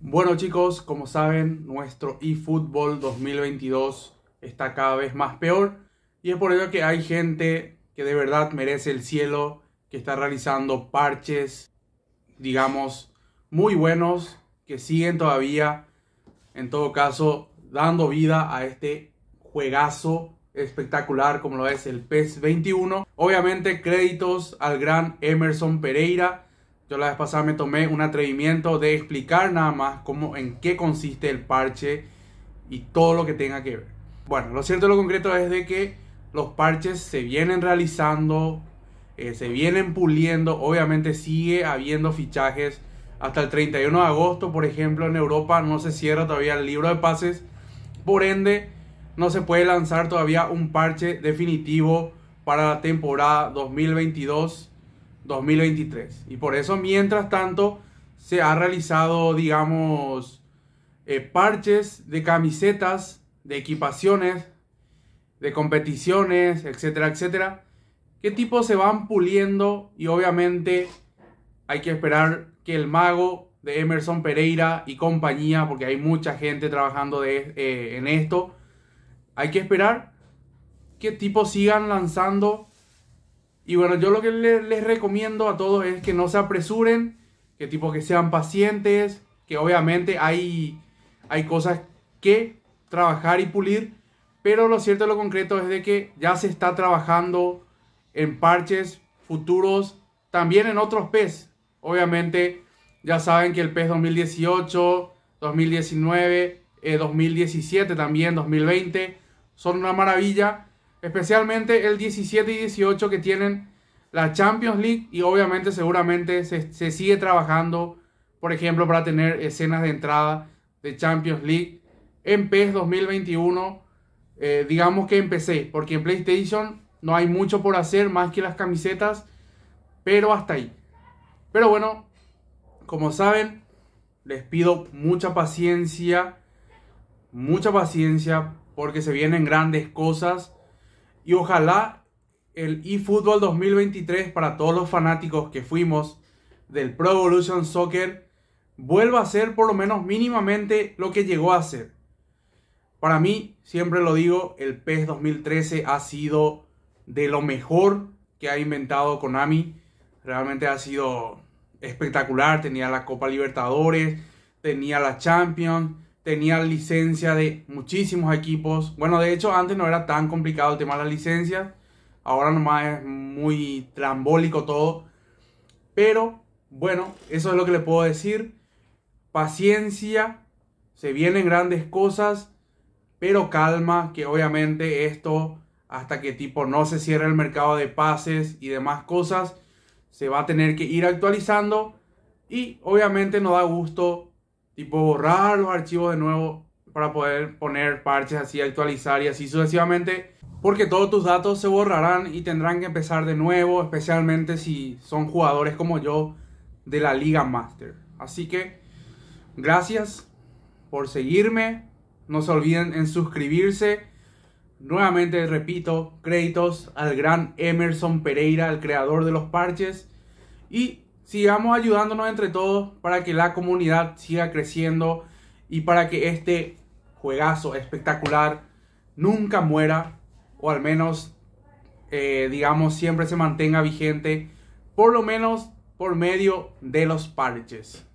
Bueno chicos, como saben, nuestro eFootball 2022 está cada vez más peor y es por ello que hay gente que de verdad merece el cielo, que está realizando parches, digamos, muy buenos, que siguen todavía, en todo caso, dando vida a este juegazo espectacular como lo es el PES 21. Obviamente créditos al gran Emerson Pereira, yo la vez pasada me tomé un atrevimiento de explicar nada más cómo, en qué consiste el parche y todo lo que tenga que ver. Bueno, lo cierto y lo concreto es de que los parches se vienen realizando, eh, se vienen puliendo, obviamente sigue habiendo fichajes hasta el 31 de agosto, por ejemplo, en Europa no se cierra todavía el libro de pases, por ende no se puede lanzar todavía un parche definitivo para la temporada 2022 2023. Y por eso, mientras tanto, se ha realizado, digamos, eh, parches de camisetas, de equipaciones, de competiciones, etcétera, etcétera. ¿Qué tipo se van puliendo? Y obviamente hay que esperar que el mago de Emerson Pereira y compañía, porque hay mucha gente trabajando eh, en esto, hay que esperar qué tipo sigan lanzando y bueno, yo lo que les recomiendo a todos es que no se apresuren, que tipo que sean pacientes, que obviamente hay, hay cosas que trabajar y pulir, pero lo cierto, lo concreto es de que ya se está trabajando en parches futuros, también en otros PES. Obviamente, ya saben que el PES 2018, 2019, 2017 también, 2020, son una maravilla especialmente el 17 y 18 que tienen la Champions League y obviamente seguramente se, sigue trabajando, por ejemplo, para tener escenas de entrada de Champions League en PES 2021, eh, digamos que empecé porque en PlayStation no hay mucho por hacer más que las camisetas, pero hasta ahí. Pero bueno, como saben, les pido mucha paciencia, mucha paciencia, porque se vienen grandes cosas. Y ojalá el eFootball 2023 para todos los fanáticos que fuimos del Pro Evolution Soccer vuelva a ser por lo menos mínimamente lo que llegó a ser. Para mí, siempre lo digo, el PES 2013 ha sido de lo mejor que ha inventado Konami. Realmente ha sido espectacular. Tenía la Copa Libertadores, tenía la Champions, tenía licencia de muchísimos equipos. Bueno, de hecho antes no era tan complicado el tema de la licencia Ahora nomás es muy trambólico todo. Pero bueno, eso es lo que le puedo decir. Paciencia, se vienen grandes cosas, pero calma, que obviamente esto, hasta que tipo no se cierre el mercado de pases y demás cosas, se va a tener que ir actualizando. Y obviamente No da gusto tipo borrar los archivos de nuevo para poder poner parches así, actualizar y así sucesivamente. Porque todos tus datos se borrarán y tendrán que empezar de nuevo, especialmente si son jugadores como yo de la Liga Master. Así que gracias por seguirme. No se olviden en suscribirse. Nuevamente repito, créditos al gran Emerson Pereira, el creador de los parches. Y sigamos ayudándonos entre todos para que la comunidad siga creciendo y para que este juegazo espectacular nunca muera o al menos eh, digamos siempre se mantenga vigente por lo menos por medio de los parches.